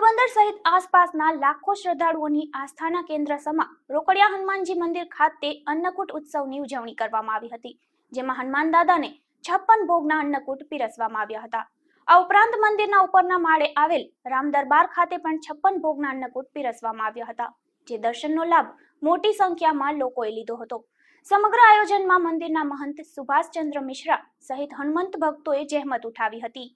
પોરબંદર સહિત આસપાસના લાખો શ્રદ્ધાળુઓની આસ્થાના કેન્દ્ર સમા રોકડિયા હનુમાનજી મંદિર ખાતે અન્નકૂટ ઉત્સવની ઉજવણી કરવામાં આવી હતી જેમાં હનુમાન દાદાને છપ્પન ભોગના અન્નકૂટ પીરસવામાં આવ્યા હતા આ ઉપરાંત મંદિરના ઉપરના માળે આવેલ રામદરબાર ખાતે પણ છપ્પન ભોગના અન્નકૂટ પીરસવામાં આવ્યા હતા જે દર્શનનો લાભ મોટી સંખ્યામાં લોકોએ લીધો હતો સમગ્ર આયોજનમાં મંદિરના મહંત સુભાષચંદ્ર મિશ્રા સહિત હનુમંત ભક્તોએ જહેમત ઉઠાવી હતી